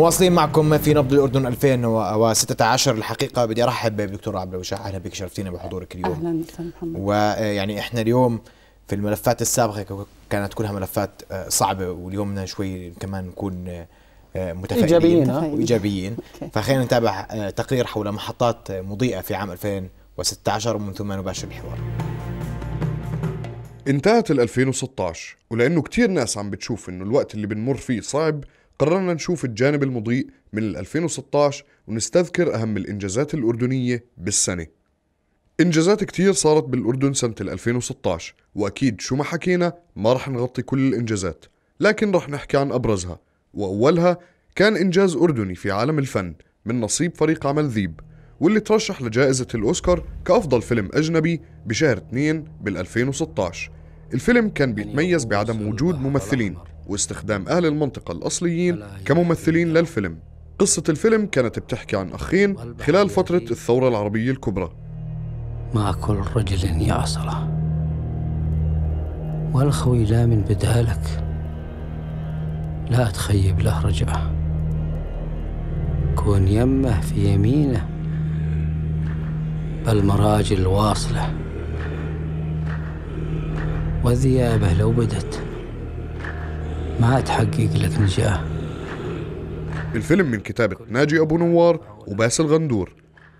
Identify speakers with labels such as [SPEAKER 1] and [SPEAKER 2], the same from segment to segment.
[SPEAKER 1] مواصلين معكم في نبض الاردن 2016 الحقيقه بدي ارحب بدكتور عبد الوشاح اهلا بك شرفتينا بحضورك اليوم
[SPEAKER 2] اهلا محمد
[SPEAKER 1] ويعني احنا اليوم في الملفات السابقه كانت كلها ملفات آه، صعبه واليوم بدنا شوي كمان نكون آه، متفائلين ايجابيين وايجابيين آه. فخلينا نتابع تقرير حول محطات مضيئه في عام 2016 ومن ثم نباشر الحوار
[SPEAKER 3] انتهت ال 2016 ولانه كثير ناس عم بتشوف انه الوقت اللي بنمر فيه صعب قررنا نشوف الجانب المضيء من 2016 ونستذكر أهم الإنجازات الأردنية بالسنة إنجازات كتير صارت بالأردن سنة 2016 وأكيد شو ما حكينا ما رح نغطي كل الإنجازات لكن رح نحكي عن أبرزها وأولها كان إنجاز أردني في عالم الفن من نصيب فريق عمل ذيب واللي ترشح لجائزة الأوسكار كأفضل فيلم أجنبي بشهر 2 بال 2016 الفيلم كان بيتميز بعدم وجود ممثلين واستخدام أهل المنطقة الأصليين كممثلين للفيلم قصة الفيلم كانت بتحكي عن أخين خلال فترة الثورة العربية الكبرى مع كل رجل يعصره
[SPEAKER 2] والخوي لا من بدالك لا تخيب له رجعه كون يمه في يمينه بل مراجل واصله
[SPEAKER 3] وذيابه لو بدت ما أتحقق لك نجاح الفيلم من كتابة ناجي أبو نوار وباسل غندور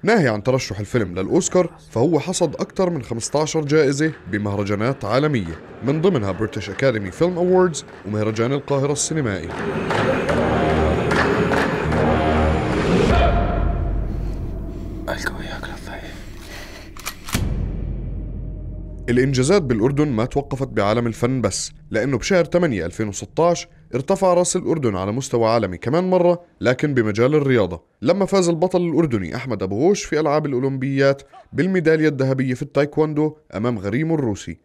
[SPEAKER 3] ناهي عن ترشح الفيلم للأوسكار فهو حصد أكثر من 15 جائزة بمهرجانات عالمية من ضمنها بريتش أكاديمي فيلم أوردز ومهرجان القاهرة السينمائي الإنجازات بالأردن ما توقفت بعالم الفن بس لأنه بشهر 8 2016 ارتفع راس الأردن على مستوى عالمي كمان مرة لكن بمجال الرياضة لما فاز البطل الأردني أحمد أبو غوش في ألعاب الأولمبيات بالميدالية الذهبية في التايكواندو أمام غريمه الروسي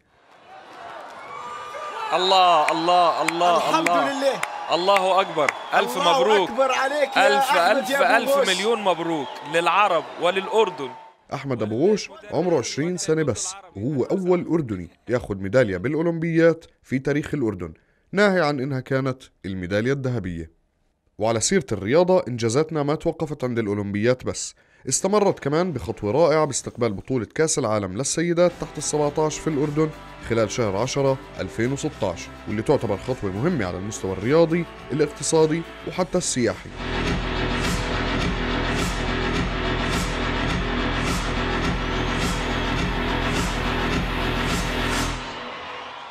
[SPEAKER 3] الله الله الله الحمد الله. لله الله أكبر ألف الله مبروك أكبر عليك يا ألف ألف, ألف مليون مبروك للعرب وللأردن أحمد أبو غوش عمره 20 سنة بس وهو أول أردني ياخد ميدالية بالأولمبيات في تاريخ الأردن ناهي عن إنها كانت الميدالية الذهبية وعلى سيرة الرياضة إنجازاتنا ما توقفت عند الأولمبيات بس استمرت كمان بخطوة رائعة باستقبال بطولة كاس العالم للسيدات تحت ال 17 في الأردن خلال شهر 10 2016 واللي تعتبر خطوة مهمة على المستوى الرياضي الاقتصادي وحتى السياحي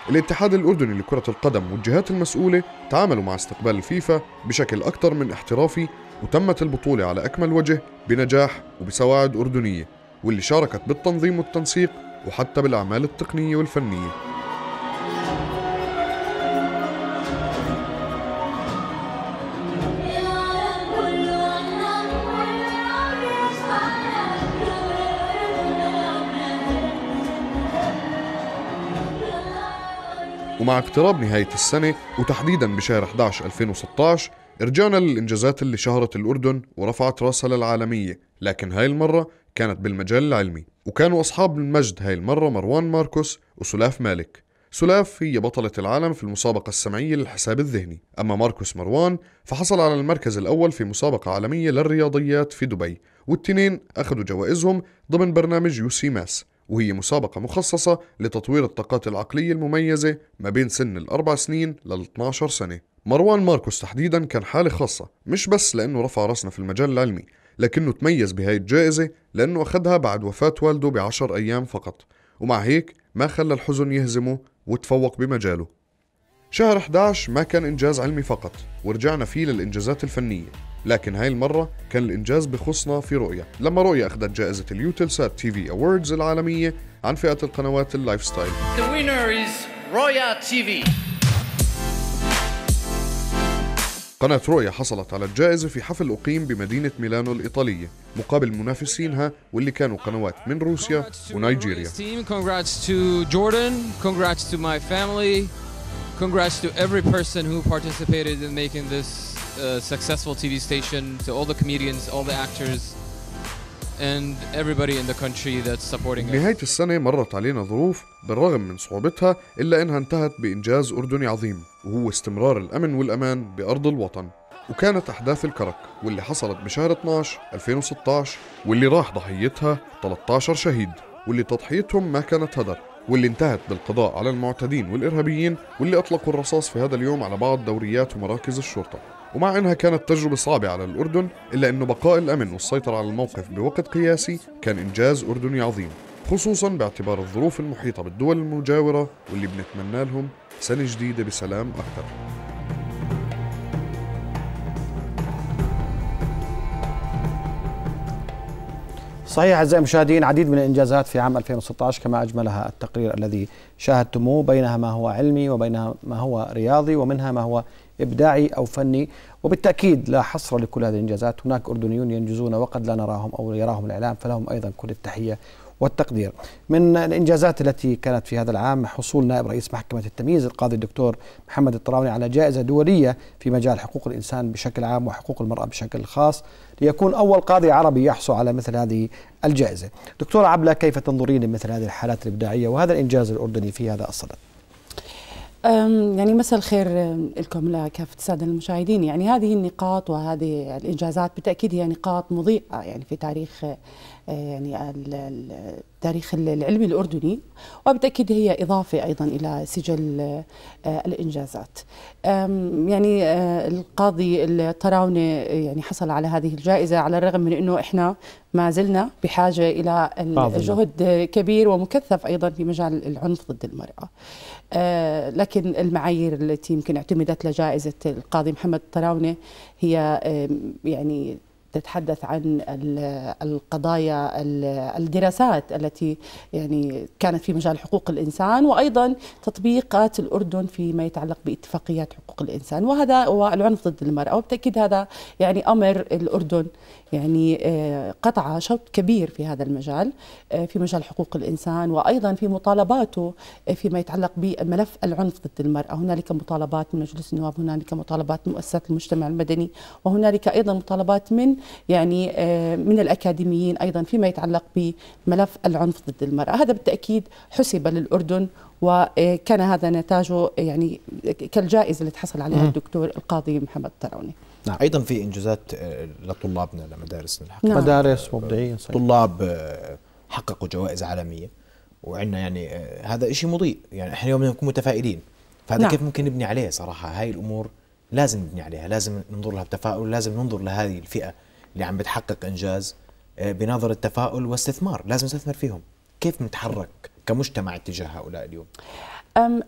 [SPEAKER 3] الاتحاد الأردني لكرة القدم والجهات المسؤولة تعاملوا مع استقبال الفيفا بشكل أكثر من احترافي وتمت البطولة على أكمل وجه بنجاح وبسواعد أردنية واللي شاركت بالتنظيم والتنسيق وحتى بالأعمال التقنية والفنية ومع اقتراب نهاية السنة وتحديدا بشهر 11 2016 رجعنا للإنجازات اللي شهرت الأردن ورفعت راسها للعالمية لكن هاي المرة كانت بالمجال العلمي وكانوا أصحاب المجد هاي المرة مروان ماركوس وسلاف مالك سلاف هي بطلة العالم في المسابقة السمعية للحساب الذهني أما ماركوس مروان فحصل على المركز الأول في مسابقة عالمية للرياضيات في دبي والتنين أخذوا جوائزهم ضمن برنامج يو سي ماس وهي مسابقة مخصصة لتطوير الطاقات العقلية المميزة ما بين سن الأربع سنين لل 12 سنة مروان ماركوس تحديدا كان حالة خاصة مش بس لأنه رفع راسنا في المجال العلمي لكنه تميز بهاي الجائزة لأنه أخذها بعد وفاة والده بعشر أيام فقط ومع هيك ما خلى الحزن يهزمه وتفوق بمجاله شهر 11 ما كان إنجاز علمي فقط ورجعنا فيه للإنجازات الفنية لكن هاي المرة كان الإنجاز بخصنا في رؤية لما رؤية أخذت جائزة اليوتلسات تي في أوردز العالمية عن فئة القنوات اللايف ستايل قناة رؤيا حصلت على الجائزة في حفل أقيم بمدينة ميلانو الإيطالية مقابل منافسينها واللي كانوا قنوات من روسيا ونيجيريا.
[SPEAKER 4] Congrats to every person who
[SPEAKER 1] participated in making this uh, successful TV station, to all the comedians, all the actors, and everybody in the country that's supporting us.
[SPEAKER 3] نهاية السنة مرت علينا ظروف بالرغم من صعوبتها إلا إنها انتهت بإنجاز أردني عظيم وهو استمرار الأمن والأمان بأرض الوطن وكانت أحداث الكرك واللي حصلت بشهر 12 2016 واللي راح ضحيتها 13 شهيد واللي تضحيتهم ما كانت هدر واللي انتهت بالقضاء على المعتدين والإرهابيين واللي أطلقوا الرصاص في هذا اليوم على بعض دوريات ومراكز الشرطة ومع أنها كانت تجربة صعبة على الأردن إلا أن بقاء الأمن والسيطرة على الموقف بوقت قياسي كان إنجاز أردني عظيم خصوصا باعتبار الظروف المحيطة بالدول المجاورة واللي بنتمنى لهم سنة جديدة بسلام أكثر
[SPEAKER 4] صحيح أعزائي المشاهدين عديد من الإنجازات في عام 2016 كما أجملها التقرير الذي شاهدتموه بينها ما هو علمي وبينها ما هو رياضي ومنها ما هو إبداعي أو فني وبالتأكيد لا حصر لكل هذه الإنجازات هناك أردنيون ينجزون وقد لا نراهم أو يراهم الإعلام فلهم أيضا كل التحية والتقدير من الإنجازات التي كانت في هذا العام حصول نائب رئيس محكمة التمييز القاضي الدكتور محمد الطراوني على جائزة دولية في مجال حقوق الإنسان بشكل عام وحقوق المرأة بشكل خاص ليكون أول قاضي عربي يحصل على مثل هذه الجائزة دكتورة عبلة كيف تنظرين لمثل هذه الحالات الإبداعية وهذا الإنجاز الأردني في هذا الصدد
[SPEAKER 2] يعني مساء الخير لكم لكافة السادة المشاهدين يعني هذه النقاط وهذه الإنجازات بالتأكيد هي نقاط مضيئة يعني في تاريخ أه، يعني التاريخ العلمي الأردني وبالتأكيد هي إضافة أيضا إلى سجل آه، الإنجازات يعني آه، القاضي الطراونة يعني حصل على هذه الجائزة على الرغم من أنه إحنا ما زلنا بحاجة إلى جهد كبير ومكثف أيضا في مجال العنف ضد المرأة آه، لكن المعايير التي يمكن اعتمدت لجائزة القاضي محمد الطراونة هي يعني تتحدث عن القضايا الدراسات التي يعني كانت في مجال حقوق الانسان وايضا تطبيقات الاردن فيما يتعلق باتفاقيات حقوق الانسان وهذا والعنف ضد المراه وبالتاكيد هذا يعني امر الاردن يعني آه، قطع شوط كبير في هذا المجال آه، في مجال حقوق الانسان وايضا في مطالباته آه، فيما يتعلق بملف العنف ضد المراه هنالك مطالبات من مجلس النواب هنالك مطالبات من مؤسسات المجتمع المدني وهنالك ايضا مطالبات من يعني آه، من الأكاديميين أيضا فيما يتعلق بملف العنف ضد المرأة هذا بالتأكيد حسب للأردن وكان آه، هذا نتاجه يعني كالجائزة اللي تحصل عليها الدكتور القاضي محمد الطراوني
[SPEAKER 1] نعم ايضا في انجازات آه، لطلابنا لمدارسنا الحقيقه نعم. مدارس مبدعين صحيح. طلاب حققوا جوائز عالميه وعندنا يعني هذا شيء مضيء يعني احنا يوم نكون متفائلين فهذا نعم. كيف ممكن نبني عليه صراحه هاي الامور لازم نبني عليها لازم ننظر لها بتفاؤل لازم ننظر لهذه الفئه اللي عم بتحقق انجاز آه، بنظر التفاؤل واستثمار لازم نستثمر فيهم كيف نتحرك كمجتمع اتجاه هؤلاء اليوم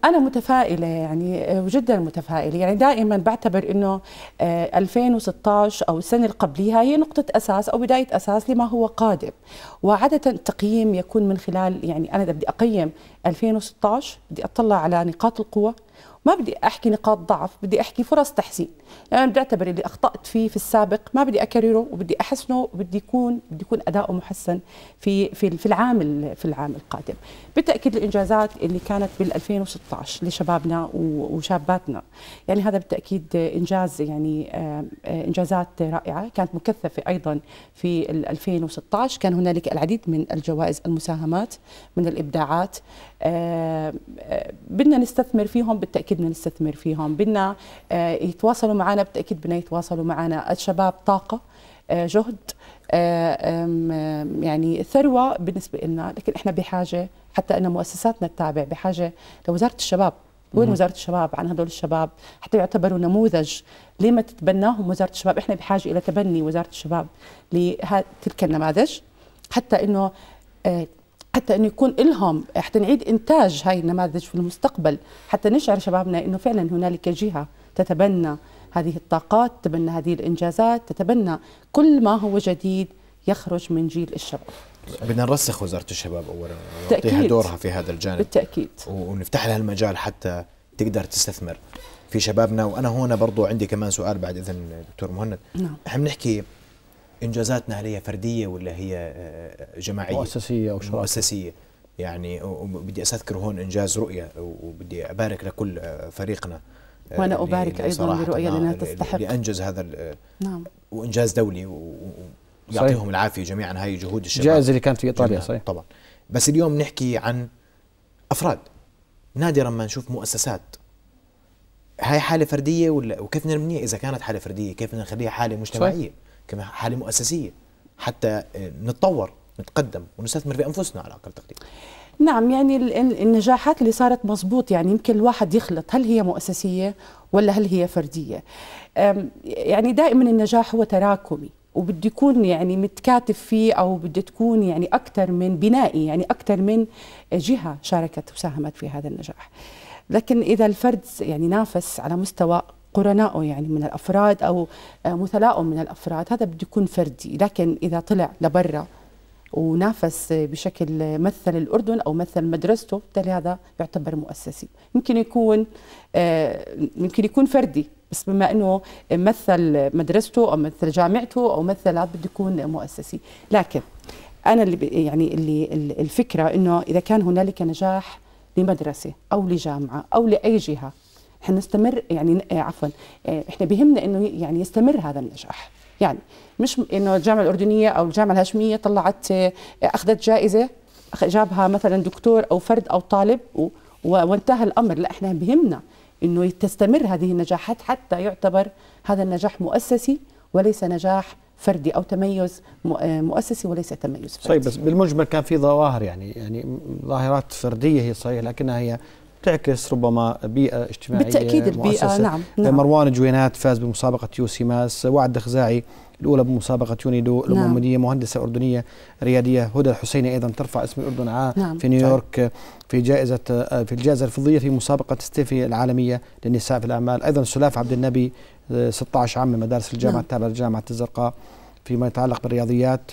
[SPEAKER 2] أنا متفائلة يعني وجدا آه، متفائلة يعني دائما بعتبر إنه 2016 آه، أو السنة القبليها هي نقطة أساس أو بداية أساس لما هو قادم وعادة التقييم يكون من خلال يعني أنا بدي أقيم 2016 بدي أطلع على نقاط القوة ما بدي احكي نقاط ضعف بدي احكي فرص تحسين يعني انا بعتبر اللي اخطات فيه في السابق ما بدي اكرره وبدي احسنه وبدي يكون بدي يكون اداؤه محسن في في في العام في العام القادم بالتاكيد الانجازات اللي كانت بال 2016 لشبابنا وشاباتنا يعني هذا بالتاكيد انجاز يعني آه، انجازات رائعه كانت مكثفه ايضا في 2016 كان هنالك العديد من الجوائز المساهمات من الابداعات آه، آه، بدنا نستثمر فيهم بالتاكيد بدنا نستثمر فيهم بدنا آه، يتواصلوا معنا بالتاكيد بدنا يتواصلوا معنا الشباب طاقه آه، جهد آه، يعني ثروه بالنسبه لنا لكن احنا بحاجه حتى ان مؤسساتنا التابعه بحاجه لوزاره الشباب وين وزاره الشباب عن هدول الشباب حتى يعتبروا نموذج لما تتبناهم وزاره الشباب احنا بحاجه الى تبني وزاره الشباب لتلك النماذج حتى انه حتى انه يكون الهم حتى نعيد انتاج هاي النماذج في المستقبل حتى نشعر شبابنا انه فعلا هنالك جهه تتبنى هذه الطاقات تتبنى هذه الانجازات تتبنى كل ما هو جديد يخرج من جيل الشباب
[SPEAKER 1] بدنا نرسخ وزاره الشباب اولا ونعطيها دورها في هذا الجانب بالتاكيد ونفتح لها المجال حتى تقدر تستثمر في شبابنا وانا هنا برضو عندي كمان سؤال بعد اذن دكتور مهند نعم احنا بنحكي انجازاتنا هل هي فرديه ولا هي آه، آه، جماعيه مؤسسيه او شراكه مؤسسيه يعني وبدي استذكر هون انجاز رؤيه وبدي ابارك لكل آه، فريقنا
[SPEAKER 2] وانا ابارك
[SPEAKER 1] ايضا لرؤيه لانها تستحق لانجز انجز هذا نعم وانجاز دولي ويعطيهم العافيه جميعا هاي جهود الشباب جائزه اللي كانت في ايطاليا صحيح طبعا بس اليوم نحكي عن افراد نادرا ما نشوف مؤسسات هاي حاله فرديه ولا وكيف نبنيها اذا كانت حاله فرديه كيف نخليها حاله مجتمعيه صحيح. كحالة مؤسسيه حتى آه، نتطور نتقدم ونستثمر في انفسنا على اقل تقدير
[SPEAKER 2] نعم يعني النجاحات اللي صارت مضبوط يعني يمكن الواحد يخلط هل هي مؤسسيه ولا هل هي فرديه يعني دائما النجاح هو تراكمي وبده يكون يعني متكاتف فيه او بده تكون يعني اكثر من بنائي يعني اكثر من جهه شاركت وساهمت في هذا النجاح لكن اذا الفرد يعني نافس على مستوى قرنائه يعني من الافراد او مثلاؤه من الافراد هذا بده يكون فردي لكن اذا طلع لبرا ونافس بشكل مثل الاردن او مثل مدرسته بالتالي هذا يعتبر مؤسسي يمكن يكون آه، يمكن يكون فردي بس بما انه مثل مدرسته او مثل جامعته او مثل بده يكون مؤسسي لكن انا اللي يعني اللي الفكره انه اذا كان هنالك نجاح لمدرسه او لجامعه او لاي جهه نستمر يعني آه، عفوا آه، احنا بهمنا انه يعني يستمر هذا النجاح يعني مش انه الجامعه الاردنيه او الجامعه الهاشميه طلعت آه، اخذت جائزه جابها مثلا دكتور او فرد او طالب وانتهى الامر لا احنا بهمنا انه تستمر هذه النجاحات حتى يعتبر هذا النجاح مؤسسي وليس نجاح فردي او تميز مؤسسي وليس تميز فردي. صحيح بس
[SPEAKER 4] بالمجمل كان في ظواهر يعني يعني ظاهرات فرديه هي صحيح لكنها هي تعكس ربما بيئه اجتماعيه بالتاكيد البيئه مؤسسة. نعم, نعم مروان جوينات فاز بمسابقه يوسي ماس وعد خزاعي الاولى بمسابقه يونيدو الامميه نعم. مهندسه اردنيه رياديه هدى الحسيني ايضا ترفع اسم الاردن عا نعم. في نيويورك في جائزه في الجائزه الفضيه في مسابقه ستيفي العالميه للنساء في الاعمال ايضا سلاف عبد النبي 16 آه، عام من مدارس الجامعه نعم. التابعه لجامعه الزرقاء فيما يتعلق بالرياضيات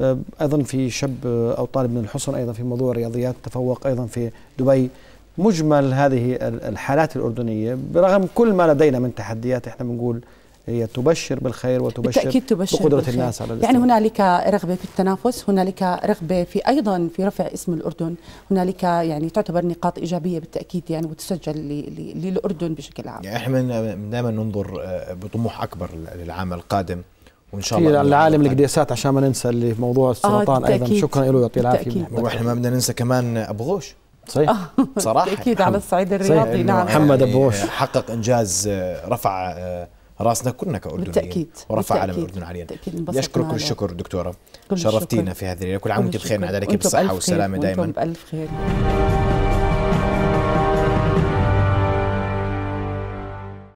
[SPEAKER 4] آه، ايضا في شاب آه، او طالب من الحصن ايضا في موضوع الرياضيات تفوق ايضا في دبي مجمل هذه الحالات الأردنية برغم كل ما لدينا من تحديات احنا بنقول هي تبشر بالخير وتبشر بالتأكيد تبشر بقدرة بالخير. الناس على يعني
[SPEAKER 2] هنالك رغبة في التنافس هنالك رغبة في أيضا في رفع اسم الأردن هنالك يعني تعتبر نقاط إيجابية بالتأكيد يعني وتسجل للأردن بشكل عام يعني
[SPEAKER 1] احنا دائما ننظر آه، بطموح أكبر للعام القادم وان شاء الله العالم القديسات عشان ما ننسى اللي في موضوع آه، السرطان آه ايضا شكرا له يعطيه العافيه واحنا ما بدنا ننسى كمان ابو غوش صحيح آه. صراحه اكيد على
[SPEAKER 2] الصعيد الرياضي نعم محمد ابو يعني
[SPEAKER 1] حقق انجاز آه، رفع آه، راسنا كلنا كاردنيين بالتاكيد ورفع علم الاردن عليا بدي كل الشكر دكتوره شرفتينا في هذه الليله كل عام وانت بخير على ذلك بالصحه والسلامه دائما
[SPEAKER 2] بالف خير